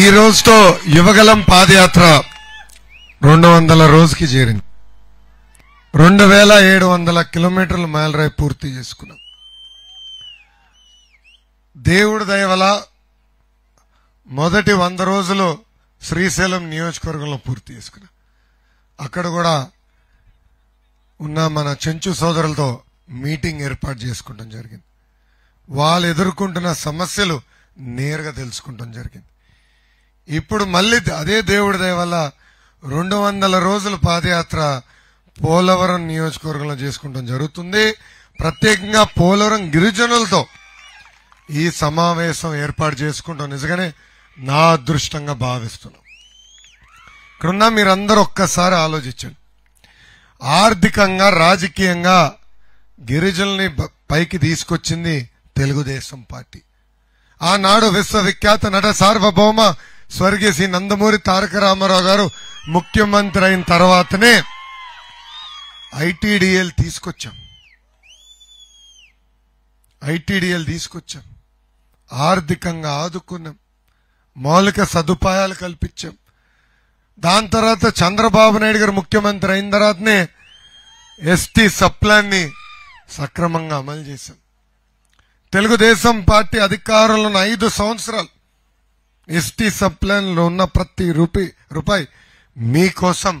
ఈ రోజుతో యువగలం పాదయాత్ర రెండు వందల రోజుకి చేరింది రెండు వేల ఏడు వందల కిలోమీటర్ల మేలరాయి పూర్తి చేసుకున్నాం దేవుడి దయవల మొదటి వంద రోజులు శ్రీశైలం నియోజకవర్గంలో పూర్తి చేసుకున్నాం అక్కడ కూడా ఉన్న మన చెంచు సోదరులతో మీటింగ్ ఏర్పాటు చేసుకుంటాం జరిగింది వాళ్ళు ఎదుర్కొంటున్న సమస్యలు నేరుగా తెలుసుకుంటాం జరిగింది ఇప్పుడు మళ్ళీ అదే దేవుడి దయ వల్ల రెండు వందల రోజుల పాదయాత్ర పోలవరం నియోజకవర్గంలో చేసుకుంటాం జరుగుతుంది ప్రత్యేకంగా పోలవరం గిరిజనులతో ఈ సమావేశం ఏర్పాటు చేసుకుంటాం నిజంగానే నా అదృష్టంగా భావిస్తున్నాం ఇక్కడున్న మీరందరూ ఒక్కసారి ఆలోచించండి ఆర్థికంగా రాజకీయంగా గిరిజనుల్ని పైకి తీసుకొచ్చింది తెలుగుదేశం పార్టీ ఆనాడు విశ్వవిఖ్యాత నట సార్వభౌమ స్వర్గీయ శ్రీ నందమూరి తారక రామారావు గారు ముఖ్యమంత్రి అయిన తర్వాతనే ఐటీడీఎల్ తీసుకొచ్చాం ఐటీడీఎల్ తీసుకొచ్చాం ఆర్థికంగా ఆదుకున్నాం మౌలిక సదుపాయాలు కల్పించాం దాని తర్వాత చంద్రబాబు నాయుడు గారు ముఖ్యమంత్రి అయిన తర్వాతనే ఎస్టీ సప్లాన్ని సక్రమంగా అమలు చేశాం తెలుగుదేశం పార్టీ అధికారంలో ఐదు సంవత్సరాలు ఎస్టీ సప్లైన్లో ఉన్న ప్రతి రూపీ రూపాయి మీకోసం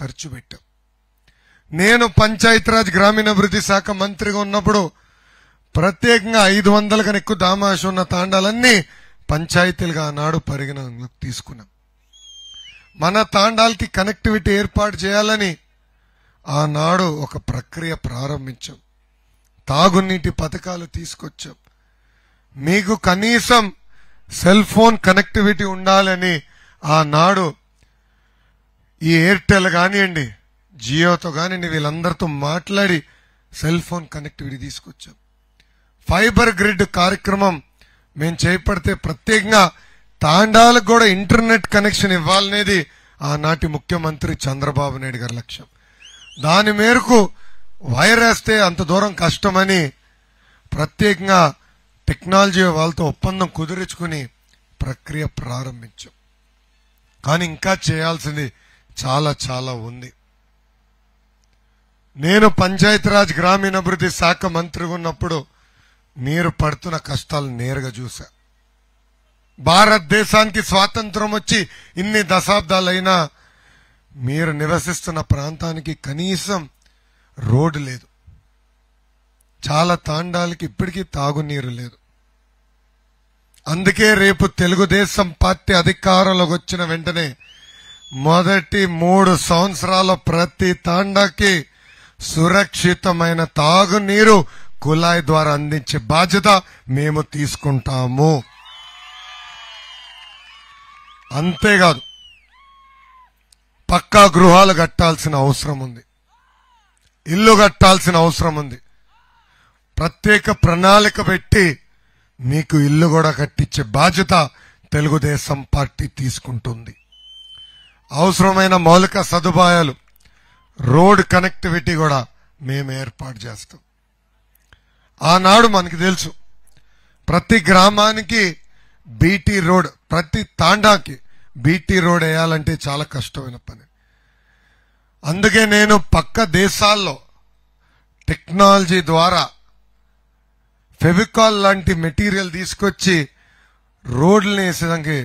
ఖర్చు పెట్టాం నేను పంచాయతీరాజ్ గ్రామీణాభివృద్ధి శాఖ మంత్రిగా ఉన్నప్పుడు ప్రత్యేకంగా ఐదు వందల కన్నా ఎక్కువ దామాష ఉన్న తాండాలన్నీ పంచాయతీలుగా ఆనాడు పరిగణనలోకి తీసుకున్నాం మన తాండాలకి కనెక్టివిటీ ఏర్పాటు చేయాలని ఆనాడు ఒక ప్రక్రియ ప్రారంభించాం తాగునీటి పథకాలు తీసుకొచ్చాం మీకు కనీసం సెల్ ఫోన్ కనెక్టివిటీ ఉండాలని ఆనాడు ఈ ఎయిర్టెల్ కానివ్వండి జియోతో కానివ్వండి వీళ్ళందరితో మాట్లాడి సెల్ ఫోన్ కనెక్టివిటీ తీసుకొచ్చాం ఫైబర్ గ్రిడ్ కార్యక్రమం మేము చేపడితే ప్రత్యేకంగా తాండాలకు కూడా ఇంటర్నెట్ కనెక్షన్ ఇవ్వాలనేది ఆనాటి ముఖ్యమంత్రి చంద్రబాబు నాయుడు గారి లక్ష్యం దాని మేరకు వైర్ వేస్తే అంత దూరం కష్టమని ప్రత్యేకంగా టెక్నాలజీ వాళ్ళతో ఒప్పందం కుదిరించుకుని ప్రక్రియ ప్రారంభించాం కానీ ఇంకా చేయాల్సింది చాలా చాలా ఉంది నేను పంచాయతీరాజ్ గ్రామీణాభివృద్ధి శాఖ మంత్రిగా ఉన్నప్పుడు మీరు పడుతున్న కష్టాలు నేరుగా చూశా భారతదేశానికి స్వాతంత్రం వచ్చి ఇన్ని దశాబ్దాలైనా మీరు నివసిస్తున్న ప్రాంతానికి కనీసం రోడ్డు లేదు చాలా తాండాలకి ఇప్పటికీ తాగునీరు లేదు అందుకే రేపు తెలుగుదేశం పార్టీ అధికారంలోకి వచ్చిన వెంటనే మొదటి మూడు సంవత్సరాల ప్రతి తాండాకి సురక్షితమైన తాగునీరు కుళాయి ద్వారా అందించే బాధ్యత మేము తీసుకుంటాము అంతేకాదు పక్కా గృహాలు కట్టాల్సిన అవసరం ఉంది ఇల్లు కట్టాల్సిన అవసరం ఉంది ప్రత్యేక ప్రణాళిక పెట్టి మీకు ఇల్లు కూడా కట్టించే బాధ్యత తెలుగుదేశం పార్టీ తీసుకుంటుంది అవసరమైన మౌలిక సదుపాయాలు రోడ్ కనెక్టివిటీ కూడా మేము ఏర్పాటు చేస్తాం ఆనాడు మనకు తెలుసు ప్రతి గ్రామానికి బీటీ రోడ్ ప్రతి తాండాకి బీటీ రోడ్ వేయాలంటే చాలా కష్టమైన పని అందుకే నేను పక్క దేశాల్లో టెక్నాలజీ ద్వారా ఫెవికాల్ లాంటి మెటీరియల్ తీసుకొచ్చి రోడ్లు వేసేదానికి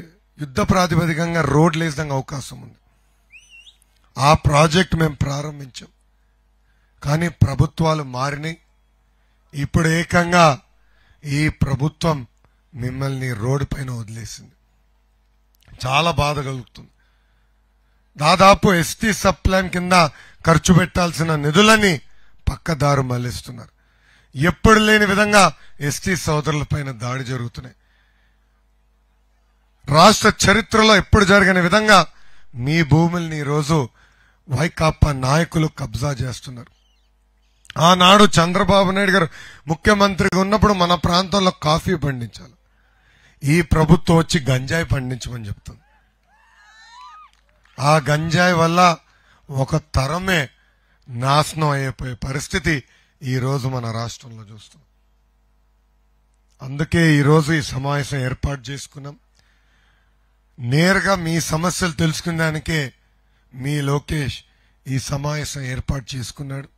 యుద్ధ ప్రాతిపదికంగా రోడ్లు వేసేదానికి అవకాశం ఉంది ఆ ప్రాజెక్ట్ మేము ప్రారంభించాం కానీ ప్రభుత్వాలు మారినాయి ఇప్పుడు ఏకంగా ఈ ప్రభుత్వం మిమ్మల్ని రోడ్డు పైన వదిలేసింది చాలా బాధ కలుగుతుంది దాదాపు ఎస్టీ సబ్ ప్లాన్ కింద ఖర్చు పెట్టాల్సిన నిధులని పక్కదారు మళ్ళిస్తున్నారు ఎప్పుడు లేని విధంగా ఎస్టీ సోదరులపైన దాడి జరుగుతున్నాయి రాష్ట్ర చరిత్రలో ఎప్పుడు జరిగిన విధంగా మీ భూముల్ని ఈరోజు వైకాపా నాయకులు కబ్జా చేస్తున్నారు ఆనాడు చంద్రబాబు నాయుడు గారు ముఖ్యమంత్రిగా ఉన్నప్పుడు మన ప్రాంతంలో కాఫీ పండించాలి ఈ ప్రభుత్వం వచ్చి గంజాయి పండించమని చెప్తుంది ఆ గంజాయి వల్ల ఒక తరమే నాశనం అయిపోయే పరిస్థితి ఈరోజు మన రాష్ట్రంలో చూస్తున్నాం అందుకే ఈరోజు ఈ సమావేశం ఏర్పాటు చేసుకున్నాం నేరుగా మీ సమస్యలు తెలుసుకున్నానికే మీ లోకేష్ ఈ సమావేశం ఏర్పాటు చేసుకున్నాడు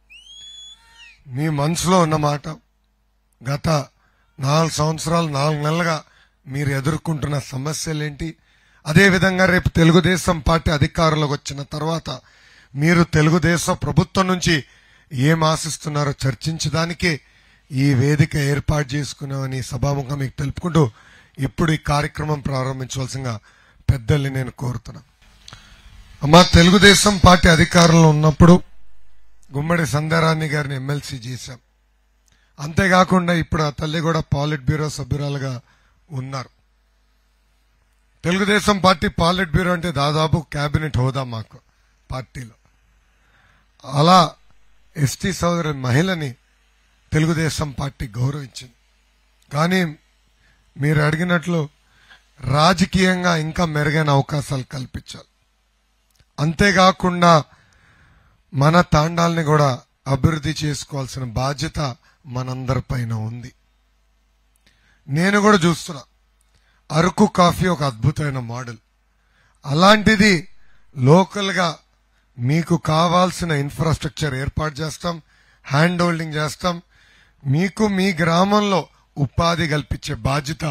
మీ మనసులో ఉన్నమాట గత నాలుగు సంవత్సరాలు నాలుగు నెలలుగా మీరు ఎదుర్కొంటున్న సమస్యలేంటి అదేవిధంగా రేపు తెలుగుదేశం పార్టీ అధికారంలోకి వచ్చిన తర్వాత మీరు తెలుగుదేశం ప్రభుత్వం నుంచి ఏం ఆశిస్తున్నారో చర్చించడానికే ఈ వేదిక ఏర్పాటు చేసుకున్నామని సభాముఖం మీకు తెలుపుకుంటూ ఇప్పుడు ఈ కార్యక్రమం ప్రారంభించవలసిందిగా పెద్దల్ని నేను కోరుతున్నా మా తెలుగుదేశం పార్టీ అధికారంలో ఉన్నప్పుడు గుమ్మడి సంధ్యారాణి గారిని ఎమ్మెల్సీ చేశాం అంతేకాకుండా ఇప్పుడు ఆ తల్లి కూడా పాలిట్ బ్యూరో సభ్యురాలుగా ఉన్నారు తెలుగుదేశం పార్టీ పాలిట్ బ్యూరో అంటే దాదాపు క్యాబినెట్ హోదా మాకు పార్టీలో అలా ఎస్టీ సోదరు మహిళని తెలుగుదేశం పార్టీ గౌరవించింది కానీ మీరు అడిగినట్లు రాజకీయంగా ఇంకా మెరుగైన అవకాశాలు కల్పించాలి అంతేకాకుండా మన తాండాల్ని కూడా అభివృద్ధి చేసుకోవాల్సిన బాధ్యత మనందరిపైన ఉంది నేను కూడా చూస్తున్నా అరకు కాఫీ ఒక అద్భుతమైన మోడల్ అలాంటిది లోకల్గా మీకు కావాల్సిన ఇన్ఫ్రాస్ట్రక్చర్ ఏర్పాటు చేస్తాం హ్యాండ్ హోల్డింగ్ చేస్తాం మీకు మీ గ్రామంలో ఉపాధి కల్పించే బాధ్యత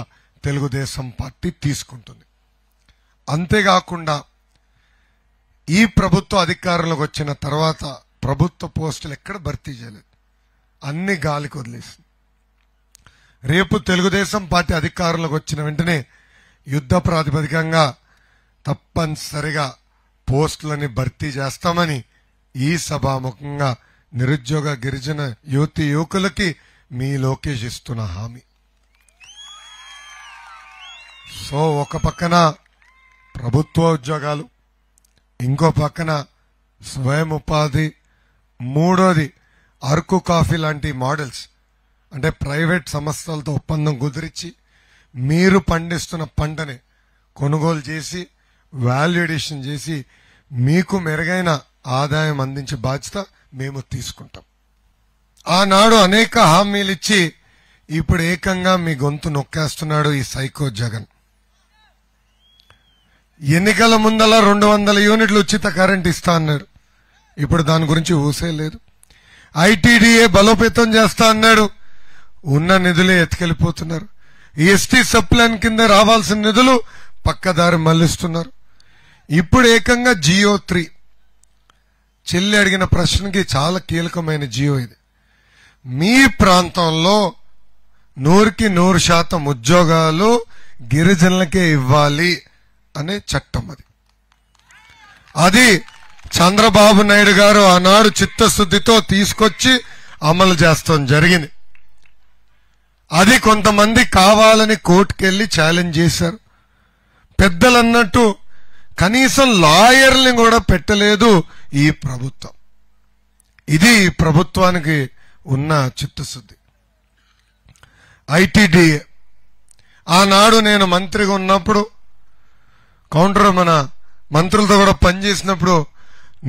తెలుగుదేశం పార్టీ తీసుకుంటుంది అంతేకాకుండా ఈ ప్రభుత్వ అధికారంలోకి వచ్చిన తర్వాత ప్రభుత్వ పోస్టులు ఎక్కడ భర్తీ చేయలేదు అన్ని గాలికి వదిలేసింది రేపు తెలుగుదేశం పార్టీ అధికారంలోకి వచ్చిన వెంటనే యుద్ధ ప్రాతిపదికంగా తప్పనిసరిగా పోస్టులని భర్తీ చేస్తామని ఈ సభాముఖంగా నిరుద్యోగ గిరిజన యువతి యువకులకి మీ లోకేష్ ఇస్తున్న హామీ సో ఒక పక్కన ప్రభుత్వ ఉద్యోగాలు ఇంకో పక్కన స్వయం ఉపాధి మూడోది అరకు కాఫీ లాంటి మోడల్స్ అంటే ప్రైవేట్ సంస్థలతో ఒప్పందం కుదిరించి మీరు పండిస్తున్న పంటని కొనుగోలు చేసి వాల్యుడేషన్ చేసి మీకు మెరుగైన ఆదాయం అందించే బాధ్యత మేము తీసుకుంటాం ఆనాడు అనేక హామీలు ఇచ్చి ఇప్పుడు ఏకంగా మీ గొంతు నొక్కేస్తున్నాడు ఈ సైకో జగన్ ఎన్నికల ముందల రెండు వందల యూనిట్లు ఉచిత కరెంట్ ఇస్తా అన్నాడు ఇప్పుడు దాని గురించి ఊసే లేదు ఐటీడీఏ బలోపేతం చేస్తా అన్నాడు ఉన్న నిధులే ఎత్తుకెళ్లిపోతున్నారు ఎస్టీ సబ్ ప్లాన్ కింద రావాల్సిన నిధులు పక్కదారి మళ్లిస్తున్నారు ఇప్పుడు ఏకంగా జియో త్రీ చెల్లి అడిగిన ప్రశ్నకి చాలా కీలకమైన జియో ఇది మీ ప్రాంతంలో నూరుకి నూరు శాతం ఉద్యోగాలు గిరిజనులకే ఇవ్వాలి అనే చట్టం అది అది చంద్రబాబు నాయుడు గారు ఆనాడు చిత్తశుద్దితో తీసుకొచ్చి అమలు చేస్తాం జరిగింది అది కొంతమంది కావాలని కోర్టుకెళ్ళి ఛాలెంజ్ చేశారు పెద్దలన్నట్టు కనీసం లాయర్ని కూడా పెట్టలేదు ఈ ప్రభుత్వం ఇది ప్రభుత్వానికి ఉన్న చిత్తశుద్ధి ఐటీడీఏ ఆనాడు నేను మంత్రిగా ఉన్నప్పుడు కౌంటర్ మన మంత్రులతో కూడా పనిచేసినప్పుడు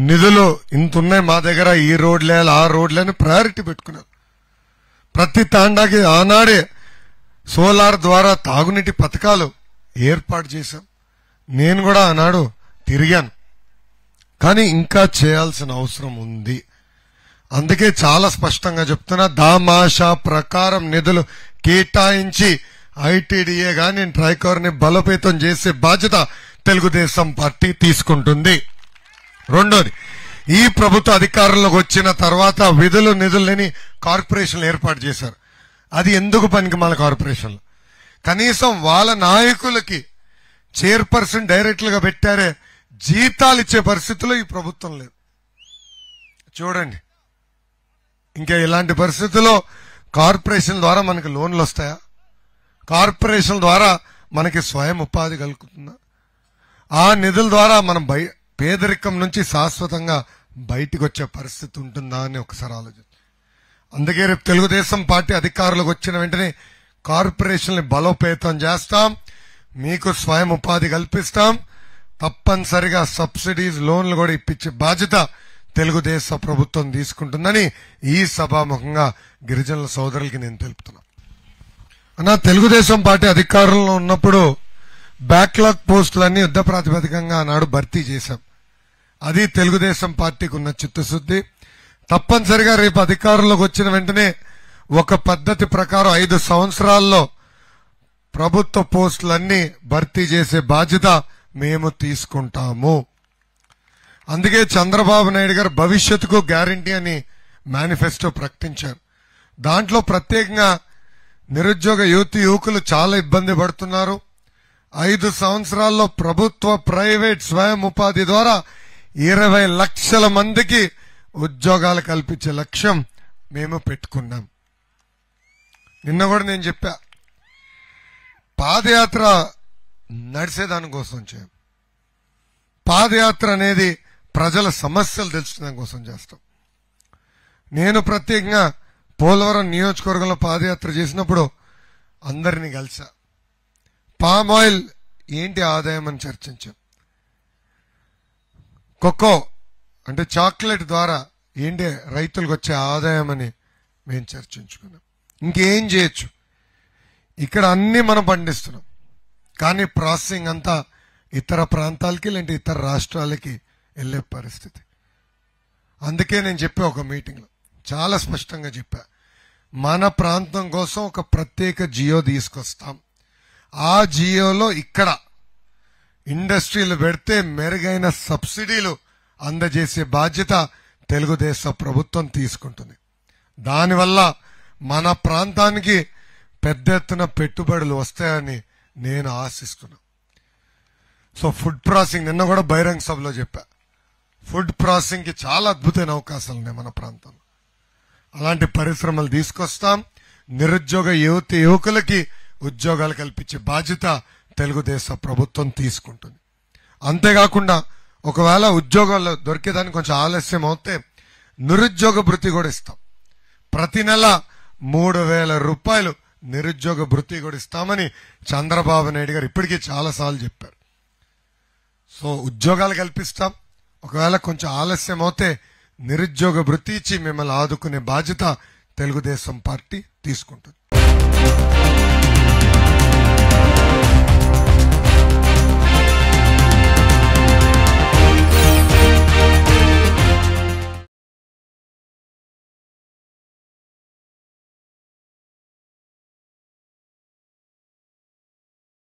నిధులు ఇంత ఉన్నాయి మా దగ్గర ఈ రోడ్లే ఆ రోడ్లే అని ప్రయారిటీ పెట్టుకున్నారు ప్రతి తాండాకి ఆనాడే సోలార్ ద్వారా తాగునీటి పథకాలు ఏర్పాటు చేశాం నేను కూడా ఆనాడు తిరిగాను కానీ ఇంకా చేయాల్సిన అవసరం ఉంది అందుకే చాలా స్పష్టంగా చెప్తున్నా దామాషా ప్రకారం నిధులు కేటాయించి ఐటీడీఏ గాని ని బలోపేతం చేసే బాధ్యత తెలుగుదేశం పార్టీ తీసుకుంటుంది రెండోది ఈ ప్రభుత్వ అధికారంలోకి వచ్చిన తర్వాత విధులు నిధులని కార్పొరేషన్లు ఏర్పాటు చేశారు అది ఎందుకు పనికి మన కార్పొరేషన్లు కనీసం వాళ్ళ నాయకులకి చైర్పర్సన్ గా పెట్టారే జీతాలు ఇచ్చే పరిస్థితిలో ఈ ప్రభుత్వం లేదు చూడండి ఇంకా ఇలాంటి పరిస్థితుల్లో కార్పొరేషన్ ద్వారా మనకి లోన్లు వస్తాయా కార్పొరేషన్ ద్వారా మనకి స్వయం ఉపాధి కలుగుతుందా ఆ నిధుల ద్వారా మనం పేదరికం నుంచి శాశ్వతంగా బయటకు వచ్చే పరిస్థితి ఉంటుందా అని ఒకసారి ఆలోచించ అందుకే రేపు తెలుగుదేశం పార్టీ అధికారులకు వచ్చిన వెంటనే కార్పొరేషన్ని బలోపేతం చేస్తాం మీకు స్వయం ఉపాధి కల్పిస్తాం తప్పనిసరిగా సబ్సిడీస్ లోన్లు కూడా ఇప్పించే బాధ్యత తెలుగుదేశ ప్రభుత్వం తీసుకుంటుందని ఈ సభాముఖంగా గిరిజనుల సోదరులకి నేను తెలుపుతున్నా అన్న తెలుగుదేశం పార్టీ అధికారంలో ఉన్నప్పుడు బ్యాక్లాగ్ పోస్టులన్నీ యుద్ధ ప్రాతిపదికంగా ఆనాడు భర్తీ చేశాం అది తెలుగుదేశం పార్టీకి ఉన్న చిత్తశుద్ధి తప్పనిసరిగా రేపు అధికారంలోకి వచ్చిన వెంటనే ఒక పద్ధతి ప్రకారం ఐదు సంవత్సరాల్లో ప్రభుత్వ పోస్టులన్నీ భర్తీ చేసే బాధ్యత మేము తీసుకుంటాము అందుకే చంద్రబాబు నాయుడు గారు భవిష్యత్తుకు గ్యారంటీ అని మేనిఫెస్టో ప్రకటించారు దాంట్లో ప్రత్యేకంగా నిరుద్యోగ యువతి యువకులు చాలా ఇబ్బంది పడుతున్నారు ఐదు సంవత్సరాల్లో ప్రభుత్వ ప్రైవేట్ స్వయం ఉపాధి ద్వారా ఇరవై లక్షల మందికి ఉద్యోగాలు కల్పించే లక్ష్యం మేము పెట్టుకున్నాం నిన్న కూడా నేను చెప్పా పాదయాత్ర నడిచేదాని కోసం చేయం పాదయాత్ర అనేది ప్రజల సమస్యలు తెలుసుకునే కోసం చేస్తాం నేను ప్రత్యేకంగా పోలవరం నియోజకవర్గంలో పాదయాత్ర చేసినప్పుడు అందరినీ కలిసా పామ్ ఆయిల్ ఏంటి ఆదాయం అని చర్చించాం కొక్కో అంటే చాక్లెట్ ద్వారా ఏంటి రైతులకు వచ్చే ఆదాయం అని మేము చర్చించుకున్నాం ఇంకేం చేయొచ్చు ఇక్కడ అన్నీ మనం పండిస్తున్నాం కానీ ప్రాసెసింగ్ అంతా ఇతర ప్రాంతాలకి లేదంటే ఇతర రాష్ట్రాలకి వెళ్ళే పరిస్థితి అందుకే నేను చెప్పా ఒక మీటింగ్లో చాలా స్పష్టంగా చెప్పా మన ప్రాంతం కోసం ఒక ప్రత్యేక జియో తీసుకొస్తాం ఆ జియోలో ఇక్కడ ఇండస్ట్రీలు పెడితే మెరుగైన సబ్సిడీలు అందజేసే బాధ్యత తెలుగుదేశం ప్రభుత్వం తీసుకుంటుంది దానివల్ల మన ప్రాంతానికి పెద్ద ఎత్తున పెట్టుబడులు వస్తాయని నేను ఆశిస్తున్నా సో ఫుడ్ ప్రాసెసింగ్ నిన్న కూడా బహిరంగ సభలో చెప్పా ఫుడ్ ప్రాసెసింగ్కి చాలా అద్భుతమైన అవకాశాలు ఉన్నాయి మన ప్రాంతంలో అలాంటి పరిశ్రమలు తీసుకొస్తాం నిరుద్యోగ యువతి యువకులకి ఉద్యోగాలు కల్పించే బాధ్యత తెలుగుదేశం ప్రభుత్వం తీసుకుంటుంది అంతేకాకుండా ఒకవేళ ఉద్యోగాలు దొరికేదానికి కొంచెం ఆలస్యం అవుతే నిరుద్యోగ భృతి కూడా ఇస్తాం ప్రతి నెల మూడు వేల రూపాయలు నిరుద్యోగ భృతి కూడా ఇస్తామని చంద్రబాబు నాయుడు గారు ఇప్పటికీ చాలాసార్లు చెప్పారు సో ఉద్యోగాలు కల్పిస్తాం ఒకవేళ కొంచెం ఆలస్యం అవుతే నిరుద్యోగ భృతి ఇచ్చి మిమ్మల్ని ఆదుకునే బాధ్యత తెలుగుదేశం పార్టీ తీసుకుంటుంది